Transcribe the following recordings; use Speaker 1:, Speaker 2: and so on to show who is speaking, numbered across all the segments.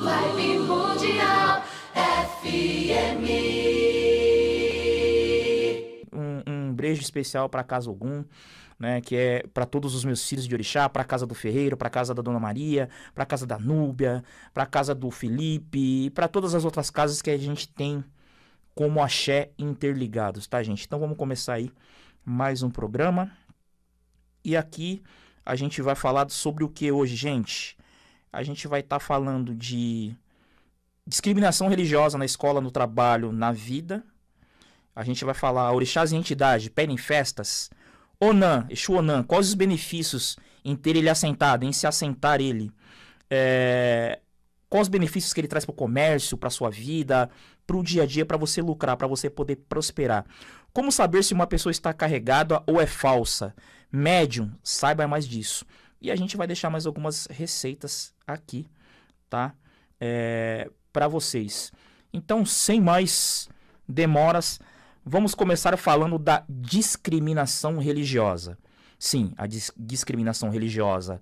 Speaker 1: Vibe Mundial FM. Um, um beijo especial para casa algum. Né, que é para todos os meus filhos de Orixá, para casa do Ferreiro, para casa da Dona Maria, para casa da Núbia, para casa do Felipe, para todas as outras casas que a gente tem como axé interligados, tá, gente? Então vamos começar aí mais um programa. E aqui a gente vai falar sobre o que hoje, gente? a gente vai estar tá falando de discriminação religiosa na escola, no trabalho, na vida. A gente vai falar orixás e entidade pedem festas. Onan, Exu Onan, quais os benefícios em ter ele assentado, em se assentar ele? É... Quais os benefícios que ele traz para o comércio, para sua vida, para o dia a dia, para você lucrar, para você poder prosperar? Como saber se uma pessoa está carregada ou é falsa? Médium, saiba mais disso. E a gente vai deixar mais algumas receitas aqui, tá? É, eh, para vocês. Então, sem mais demoras, vamos começar falando da discriminação religiosa. Sim, a dis discriminação religiosa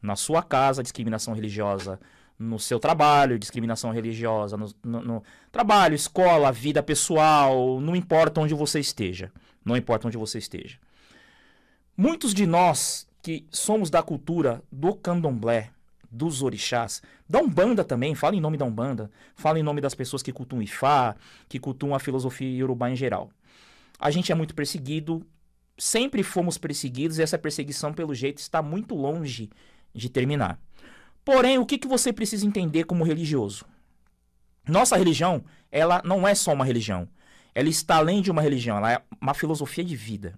Speaker 1: na sua casa, discriminação religiosa no seu trabalho, discriminação religiosa no, no, no, trabalho, escola, vida pessoal, não importa onde você esteja. Não importa onde você esteja. Muitos de nós que somos da cultura do candomblé, dos orixás, da Umbanda também, fala em nome da Umbanda, fala em nome das pessoas que cultuam Ifá, que cultuam a filosofia iorubá em geral. A gente é muito perseguido, sempre fomos perseguidos e essa perseguição, pelo jeito, está muito longe de terminar. Porém, o que, que você precisa entender como religioso? Nossa religião, ela não é só uma religião. Ela está além de uma religião, ela é uma filosofia de vida.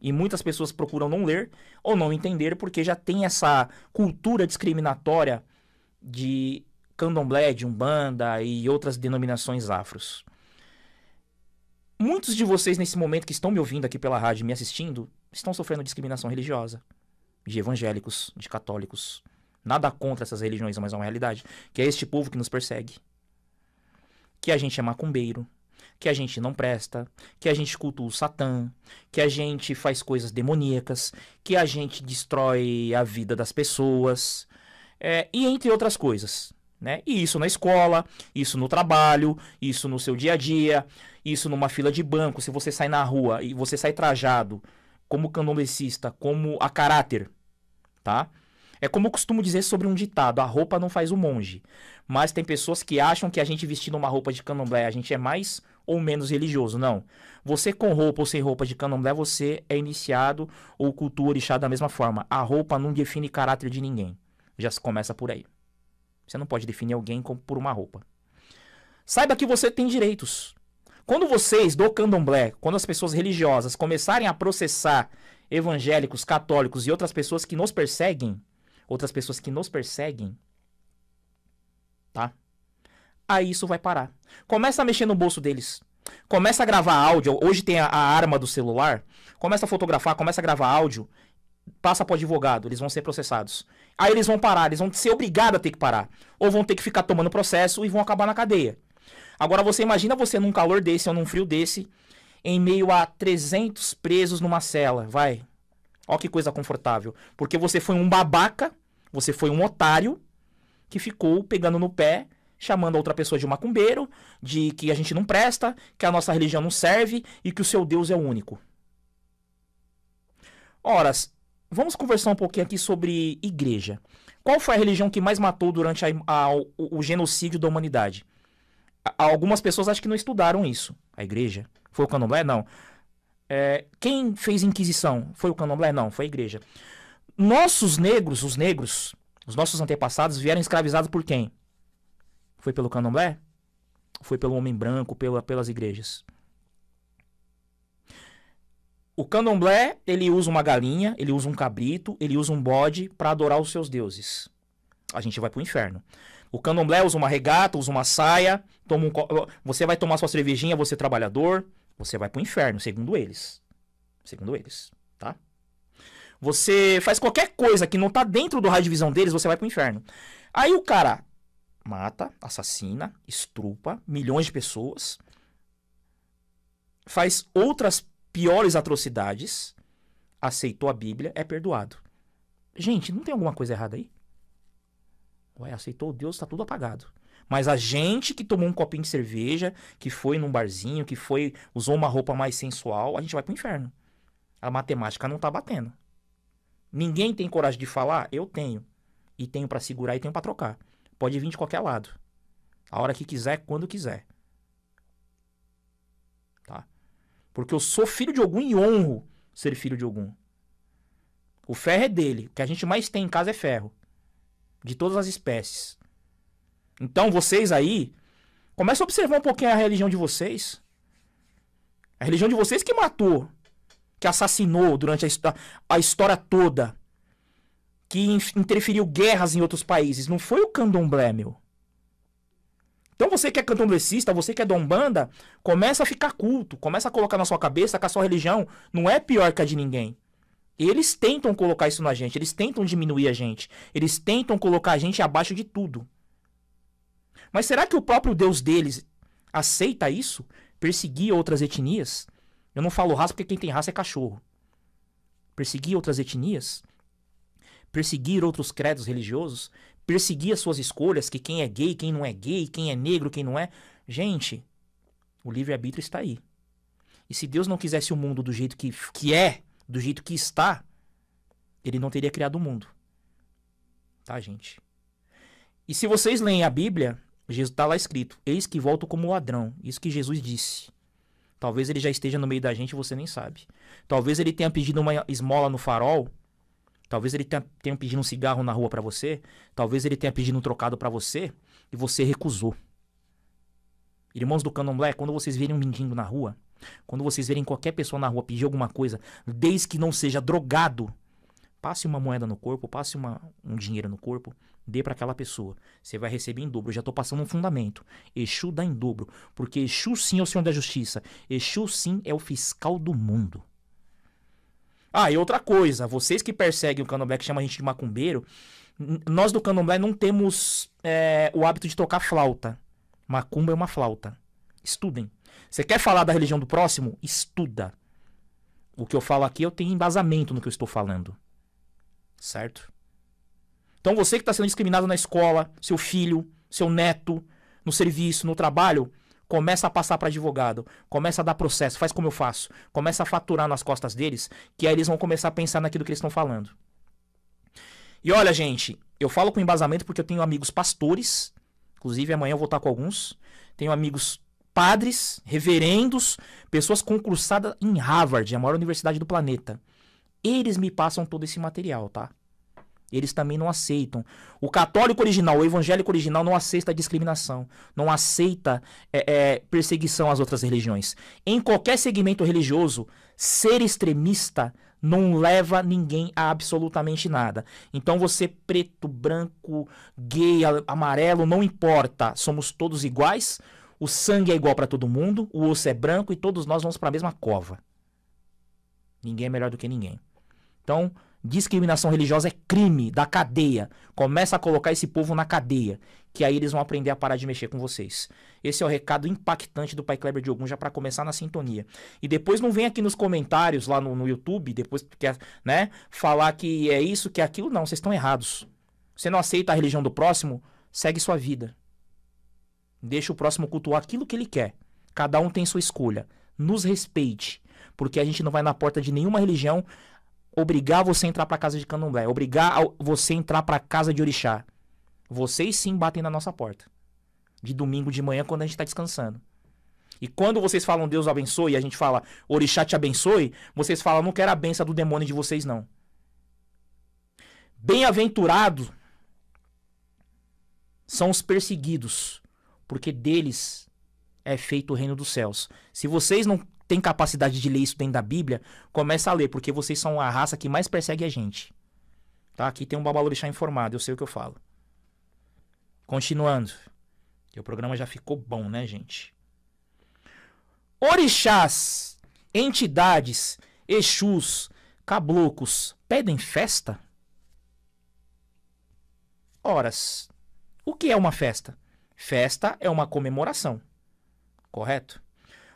Speaker 1: E muitas pessoas procuram não ler ou não entender porque já tem essa cultura discriminatória de candomblé, de umbanda e outras denominações afros. Muitos de vocês nesse momento que estão me ouvindo aqui pela rádio, me assistindo, estão sofrendo discriminação religiosa, de evangélicos, de católicos. Nada contra essas religiões, mas é uma realidade, que é este povo que nos persegue. Que a gente é macumbeiro, que a gente não presta, que a gente cultua o Satã, que a gente faz coisas demoníacas, que a gente destrói a vida das pessoas, é, e entre outras coisas. Né? E isso na escola, isso no trabalho, isso no seu dia a dia, isso numa fila de banco. Se você sai na rua e você sai trajado como candomblessista, como a caráter, tá? É como eu costumo dizer sobre um ditado: a roupa não faz o monge. Mas tem pessoas que acham que a gente vestindo uma roupa de candomblé, a gente é mais ou menos religioso, não. Você com roupa ou sem roupa de candomblé, você é iniciado ou cultua orixá da mesma forma. A roupa não define caráter de ninguém. Já se começa por aí. Você não pode definir alguém por uma roupa. Saiba que você tem direitos. Quando vocês do candomblé, quando as pessoas religiosas começarem a processar evangélicos, católicos e outras pessoas que nos perseguem, outras pessoas que nos perseguem, tá? aí isso vai parar. Começa a mexer no bolso deles. Começa a gravar áudio. Hoje tem a, a arma do celular. Começa a fotografar, começa a gravar áudio. Passa para o advogado, eles vão ser processados. Aí eles vão parar, eles vão ser obrigados a ter que parar. Ou vão ter que ficar tomando processo e vão acabar na cadeia. Agora você imagina você num calor desse ou num frio desse, em meio a 300 presos numa cela, vai. Ó que coisa confortável. Porque você foi um babaca, você foi um otário que ficou pegando no pé chamando a outra pessoa de macumbeiro, de que a gente não presta, que a nossa religião não serve e que o seu Deus é o único. Ora, vamos conversar um pouquinho aqui sobre igreja. Qual foi a religião que mais matou durante a, a, o, o, genocídio da humanidade? A, algumas pessoas acho que não estudaram isso. A igreja? Foi o candomblé? Não. É, quem fez inquisição? Foi o candomblé? Não, foi a igreja. Nossos negros, os negros, os nossos antepassados vieram escravizados por quem? Foi pelo candomblé? Foi pelo homem branco, pela, pelas igrejas? O candomblé, ele usa uma galinha, ele usa um cabrito, ele usa um bode para adorar os seus deuses. A gente vai pro inferno. O candomblé usa uma regata, usa uma saia, toma um co... você vai tomar sua cervejinha, você é trabalhador, você vai pro inferno, segundo eles. Segundo eles, tá? Você faz qualquer coisa que não tá dentro do raio de visão deles, você vai pro inferno. Aí o cara mata, assassina, estrupa milhões de pessoas, faz outras piores atrocidades, aceitou a Bíblia, é perdoado. Gente, não tem alguma coisa errada aí? Ué, aceitou Deus, está tudo apagado. Mas a gente que tomou um copinho de cerveja, que foi num barzinho, que foi usou uma roupa mais sensual, a gente vai pro inferno. A matemática não tá batendo. Ninguém tem coragem de falar? Eu tenho. E tenho para segurar e tenho para trocar. Pode vir de qualquer lado. A hora que quiser, quando quiser. Tá? Porque eu sou filho de algum e honro ser filho de algum. O ferro é dele. O que a gente mais tem em casa é ferro. De todas as espécies. Então vocês aí, começa a observar um pouquinho a religião de vocês. A religião de vocês que matou, que assassinou durante a, a história toda que interferiu guerras em outros países. Não foi o candomblé, meu. Então você que é candomblessista, você que é dombanda, começa a ficar culto, começa a colocar na sua cabeça que a sua religião não é pior que a de ninguém. Eles tentam colocar isso na gente, eles tentam diminuir a gente, eles tentam colocar a gente abaixo de tudo. Mas será que o próprio Deus deles aceita isso? Perseguir outras etnias? Eu não falo raça porque quem tem raça é cachorro. Perseguir outras etnias? perseguir outros credos religiosos, perseguir as suas escolhas, que quem é gay, quem não é gay, quem é negro, quem não é. Gente, o livre-arbítrio está aí. E se Deus não quisesse o mundo do jeito que, que é, do jeito que está, ele não teria criado o mundo. Tá, gente? E se vocês leem a Bíblia, Jesus está lá escrito: Eis que volto como ladrão. Isso que Jesus disse. Talvez ele já esteja no meio da gente e você nem sabe. Talvez ele tenha pedido uma esmola no farol Talvez ele tenha, tenha pedido um cigarro na rua para você, talvez ele tenha pedido um trocado para você e você recusou. Irmãos do Candomblé, quando vocês virem um mendigo na rua, quando vocês verem qualquer pessoa na rua pedir alguma coisa, desde que não seja drogado, passe uma moeda no corpo, passe uma, um dinheiro no corpo, dê para aquela pessoa. Você vai receber em dobro. Eu já estou passando um fundamento. Exu dá em dobro, porque Exu sim é o Senhor da Justiça. Exu sim é o fiscal do mundo. Ah, e outra coisa, vocês que perseguem o candomblé, que chamam a gente de macumbeiro, nós do candomblé não temos é, o hábito de tocar flauta. Macumba é uma flauta. Estudem. Você quer falar da religião do próximo? Estuda. O que eu falo aqui, eu tenho embasamento no que eu estou falando. Certo? Então você que está sendo discriminado na escola, seu filho, seu neto, no serviço, no trabalho, começa a passar para advogado, começa a dar processo, faz como eu faço, começa a faturar nas costas deles, que aí eles vão começar a pensar naquilo que eles estão falando. E olha, gente, eu falo com embasamento porque eu tenho amigos pastores, inclusive amanhã eu vou estar com alguns, tenho amigos padres, reverendos, pessoas concursadas em Harvard, a maior universidade do planeta. Eles me passam todo esse material, tá? Eles também não aceitam. O católico original, o evangélico original não aceita discriminação, não aceita é, é, perseguição às outras religiões. Em qualquer segmento religioso, ser extremista não leva ninguém a absolutamente nada. Então você preto, branco, gay, amarelo, não importa, somos todos iguais. O sangue é igual para todo mundo, o osso é branco e todos nós vamos para a mesma cova. Ninguém é melhor do que ninguém. Então, discriminação religiosa é crime da cadeia. Começa a colocar esse povo na cadeia, que aí eles vão aprender a parar de mexer com vocês. Esse é o recado impactante do Pai Kleber de Ogum, já para começar na sintonia. E depois não vem aqui nos comentários lá no, no YouTube, depois quer né, falar que é isso, que é aquilo, não, vocês estão errados. Você não aceita a religião do próximo, segue sua vida. Deixa o próximo cultuar aquilo que ele quer. Cada um tem sua escolha. Nos respeite, porque a gente não vai na porta de nenhuma religião obrigar você a entrar a casa de candomblé, obrigar você a entrar a casa de orixá. Vocês sim batem na nossa porta. De domingo de manhã, quando a gente está descansando. E quando vocês falam Deus abençoe, e a gente fala Orixá te abençoe, vocês falam não quero a benção do demônio de vocês não. bem aventurado são os perseguidos, porque deles é feito o reino dos céus. Se vocês não tem capacidade de ler isso dentro da Bíblia, começa a ler, porque vocês são a raça que mais persegue a gente. Tá? Aqui tem um babalorixá informado, eu sei o que eu falo. Continuando. Que o programa já ficou bom, né, gente? Orixás, entidades, exus, caboclos pedem festa? Horas. O que é uma festa? Festa é uma comemoração. Correto?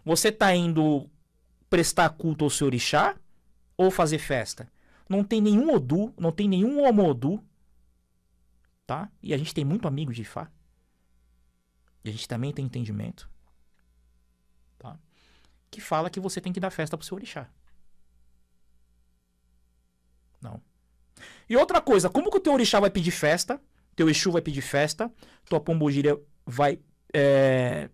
Speaker 1: Você está indo prestar culto ao seu orixá ou fazer festa? Não tem nenhum Odu, não tem nenhum Omodu, tá? E a gente tem muito amigo de Ifá. E a gente também tem entendimento, tá? Que fala que você tem que dar festa pro seu orixá. Não. E outra coisa, como que o teu orixá vai pedir festa? Teu Exu vai pedir festa, tua pombogira vai é,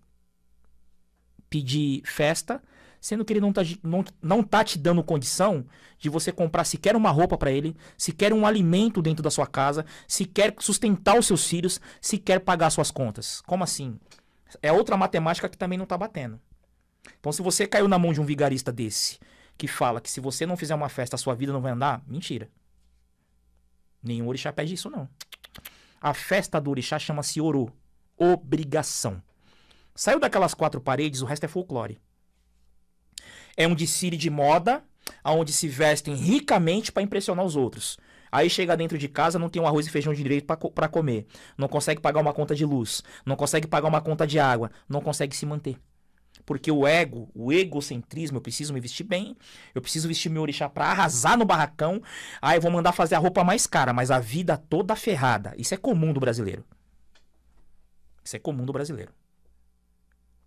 Speaker 1: pedir festa, sendo que ele não tá, não, não tá te dando condição de você comprar sequer uma roupa para ele, sequer um alimento dentro da sua casa, sequer sustentar os seus filhos, sequer pagar suas contas. Como assim? É outra matemática que também não tá batendo. Então, se você caiu na mão de um vigarista desse, que fala que se você não fizer uma festa, a sua vida não vai andar, mentira. Nenhum orixá pede isso, não. A festa do orixá chama-se Oro. Obrigação. Saiu daquelas quatro paredes, o resto é folclore. É um desfile de moda, aonde se vestem ricamente para impressionar os outros. Aí chega dentro de casa, não tem um arroz e feijão de direito para comer, não consegue pagar uma conta de luz, não consegue pagar uma conta de água, não consegue se manter. Porque o ego, o egocentrismo, eu preciso me vestir bem, eu preciso vestir meu orixá para arrasar no barracão, aí eu vou mandar fazer a roupa mais cara, mas a vida toda ferrada. Isso é comum do brasileiro. Isso é comum do brasileiro.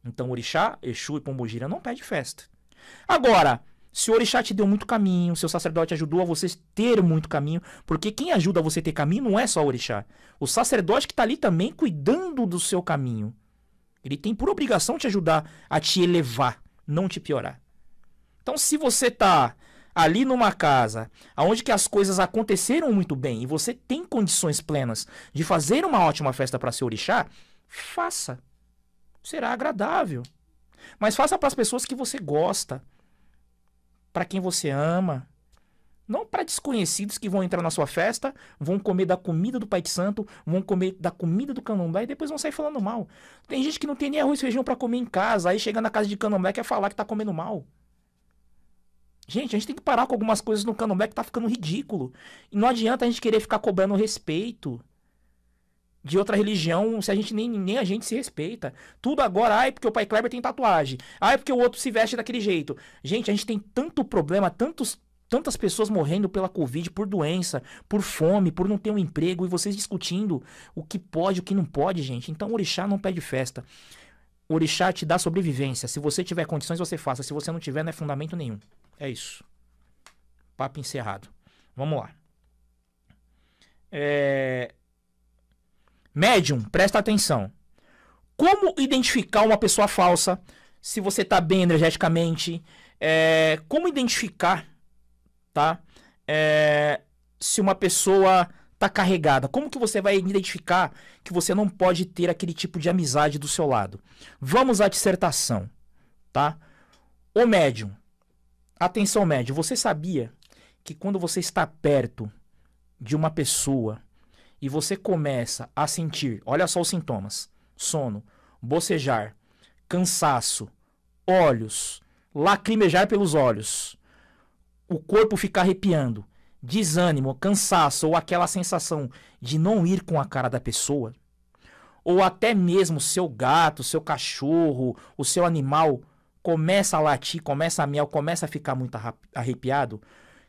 Speaker 1: Então, orixá, Exu e Pombogira não pede festa. Agora, se o orixá te deu muito caminho, seu sacerdote ajudou a você ter muito caminho, porque quem ajuda você a ter caminho não é só o orixá. O sacerdote que está ali também cuidando do seu caminho. Ele tem por obrigação te ajudar a te elevar, não te piorar. Então, se você está ali numa casa, aonde que as coisas aconteceram muito bem e você tem condições plenas de fazer uma ótima festa para seu orixá, faça será agradável. Mas faça para as pessoas que você gosta, para quem você ama, não para desconhecidos que vão entrar na sua festa, vão comer da comida do Pai Santo, vão comer da comida do candomblé e depois vão sair falando mal. Tem gente que não tem nem arroz e feijão para comer em casa, aí chega na casa de candomblé quer falar que tá comendo mal. Gente, a gente tem que parar com algumas coisas no candomblé que tá ficando ridículo. E não adianta a gente querer ficar cobrando respeito de outra religião, se a gente nem, nem a gente se respeita. Tudo agora, ai, porque o pai Kleber tem tatuagem. Ai, porque o outro se veste daquele jeito. Gente, a gente tem tanto problema, tantos tantas pessoas morrendo pela Covid, por doença, por fome, por não ter um emprego, e vocês discutindo o que pode, o que não pode, gente. Então, orixá não pede festa. Orixá te dá sobrevivência. Se você tiver condições, você faça. Se você não tiver, não é fundamento nenhum. É isso. Papo encerrado. Vamos lá. É... Médium, presta atenção. Como identificar uma pessoa falsa? Se você está bem energeticamente, é, como identificar, tá? É, se uma pessoa está carregada. Como que você vai identificar que você não pode ter aquele tipo de amizade do seu lado? Vamos à dissertação, tá? O médium. Atenção médium, você sabia que quando você está perto de uma pessoa e você começa a sentir, olha só os sintomas: sono, bocejar, cansaço, olhos, lacrimejar pelos olhos, o corpo ficar arrepiando, desânimo, cansaço ou aquela sensação de não ir com a cara da pessoa, ou até mesmo seu gato, seu cachorro, o seu animal começa a latir, começa a miar começa a ficar muito arrepiado,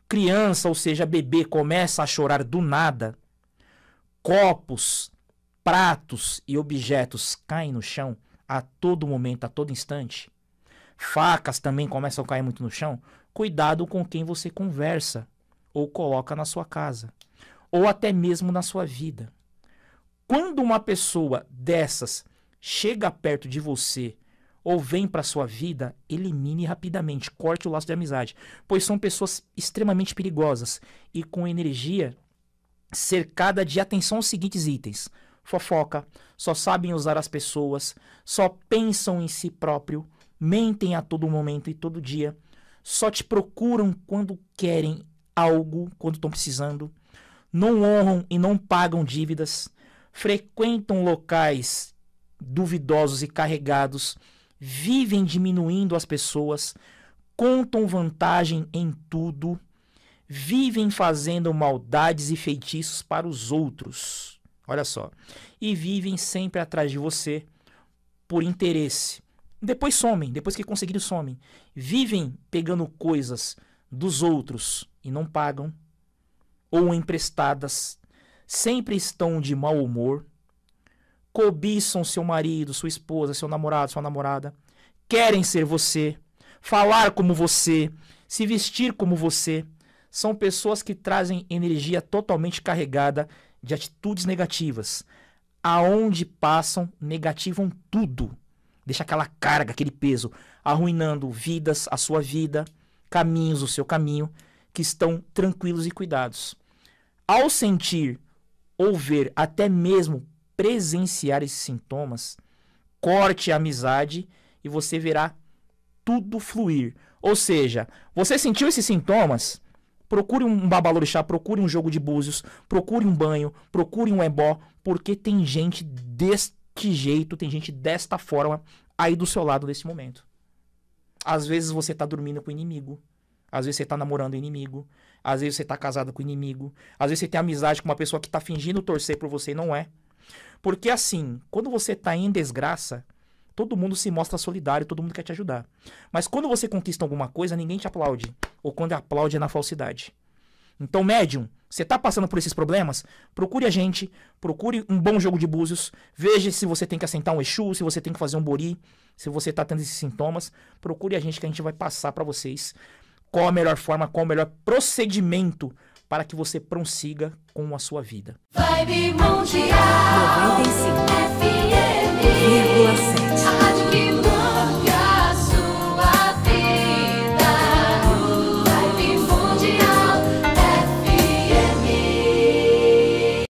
Speaker 1: criança, ou seja, bebê, começa a chorar do nada, Copos, pratos e objetos caem no chão a todo momento, a todo instante. Facas também começam a cair muito no chão. Cuidado com quem você conversa ou coloca na sua casa, ou até mesmo na sua vida. Quando uma pessoa dessas chega perto de você ou vem para sua vida, elimine rapidamente, corte o laço de amizade, pois são pessoas extremamente perigosas e com energia cercada de atenção aos seguintes itens: fofoca, só sabem usar as pessoas, só pensam em si próprio, mentem a todo momento e todo dia, só te procuram quando querem algo, quando estão precisando, não honram e não pagam dívidas, frequentam locais duvidosos e carregados, vivem diminuindo as pessoas, contam vantagem em tudo vivem fazendo maldades e feitiços para os outros. Olha só. E vivem sempre atrás de você por interesse. Depois somem, depois que conseguiram, somem. Vivem pegando coisas dos outros e não pagam, ou emprestadas, sempre estão de mau humor, cobiçam seu marido, sua esposa, seu namorado, sua namorada, querem ser você, falar como você, se vestir como você são pessoas que trazem energia totalmente carregada de atitudes negativas. Aonde passam, negativam tudo. Deixa aquela carga, aquele peso, arruinando vidas, a sua vida, caminhos, o seu caminho, que estão tranquilos e cuidados. Ao sentir ou ver, até mesmo presenciar esses sintomas, corte a amizade e você verá tudo fluir. Ou seja, você sentiu esses sintomas, Procure um babalorixá, procure um jogo de búzios, procure um banho, procure um ebó, porque tem gente deste jeito, tem gente desta forma aí do seu lado nesse momento. Às vezes você tá dormindo com o inimigo, às vezes você tá namorando o inimigo, às vezes você tá casado com o inimigo, às vezes você tem amizade com uma pessoa que tá fingindo torcer por você e não é. Porque assim, quando você tá em desgraça, Todo mundo se mostra solidário, todo mundo quer te ajudar. Mas quando você conquista alguma coisa, ninguém te aplaude. Ou quando aplaude é na falsidade. Então, médium, você está passando por esses problemas? Procure a gente, procure um bom jogo de búzios, veja se você tem que assentar um Exu, se você tem que fazer um bori, se você está tendo esses sintomas, procure a gente que a gente vai passar para vocês qual a melhor forma, qual o melhor procedimento para que você prossiga com a sua vida. Vibe Mundial 95 FM 찾아주길